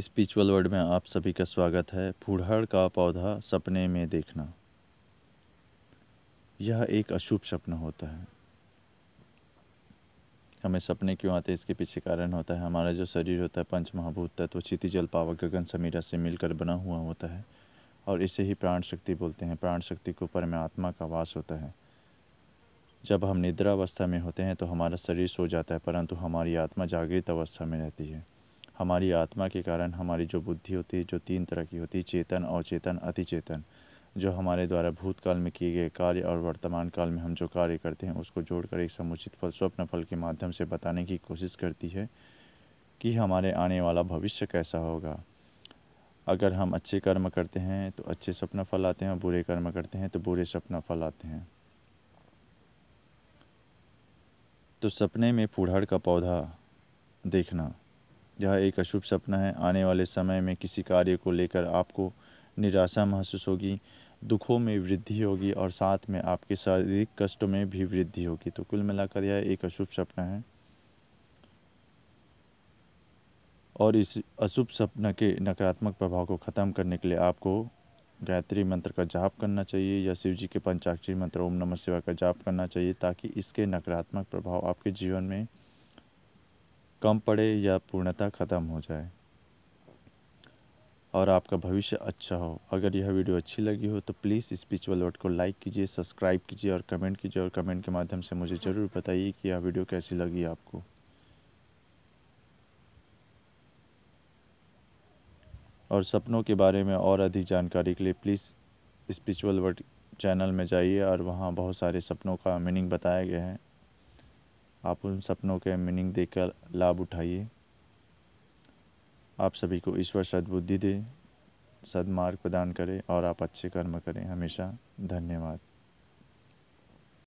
spiritual word में आप सभी का स्वागत है फूढ़ का पौधा सपने में देखना यह एक अशुभ सपना होता है हमें सपने क्यों आते हैं इसके पीछे कारण होता है हमारा जो शरीर होता है पंच महाभूत तत्व क्षिति जल पावक गगन समीरा से मिलकर बना हुआ होता है और इसे ही प्राण शक्ति बोलते हैं प्राण शक्ति के ऊपर में आत्मा का वास होता है जब हम निद्रा अवस्था में होते हैं तो हमारा शरीर सो जाता है परंतु हमारी आत्मा जागृत अवस्था में रहती है हमारी आत्मा के कारण हमारी जो बुद्धि होती है जो तीन तरह की होती है चेतन अवचेतन अतिचेतन जो हमारे द्वारा भूतकाल में किए गए कार्य और वर्तमान काल में हम जो कार्य करते हैं उसको जोड़कर एक समुचित फल स्वप्न फल के माध्यम से बताने की कोशिश करती है कि हमारे आने वाला भविष्य कैसा होगा अगर हम अच्छे कर्म करते हैं तो अच्छे स्वप्न फल आते हैं और बुरे कर्म करते हैं तो बुरे स्वप्न फल आते हैं तो सपने में पुढ़ड़ का पौधा देखना यह एक अशुभ सपना है आने वाले समय में किसी कार्य को लेकर आपको निराशा महसूस होगी दुखों में वृद्धि होगी और साथ में आपके शारीरिक कष्ट में भी वृद्धि होगी तो कुल मिलाकर यह एक अशुभ सपना है और इस अशुभ सपना के नकारात्मक प्रभाव को ख़त्म करने के लिए आपको गायत्री मंत्र का जाप करना चाहिए या शिव जी के पंचाक्षरी मंत्र ओम नमः शिवाय का जाप करना चाहिए ताकि इसके नकारात्मक प्रभाव आपके जीवन में कम पड़े या पूर्णता ख़त्म हो जाए और आपका भविष्य अच्छा हो अगर यह वीडियो अच्छी लगी हो तो प्लीज़ स्पिरिचुअल वर्ड को लाइक कीजिए सब्सक्राइब कीजिए और कमेंट कीजिए और कमेंट के माध्यम से मुझे ज़रूर बताइए कि यह वीडियो कैसी लगी आपको और सपनों के बारे में और अधिक जानकारी के लिए प्लीज़ स्पिरिचुअल वर्ड चैनल में जाइए और वहाँ बहुत सारे सपनों का मीनिंग बताया गया है आप उन सपनों के मीनिंग देकर लाभ उठाइए आप सभी को ईश्वर सद्बुद्धि दे सदमार्ग प्रदान करें और आप अच्छे कर्म करें हमेशा धन्यवाद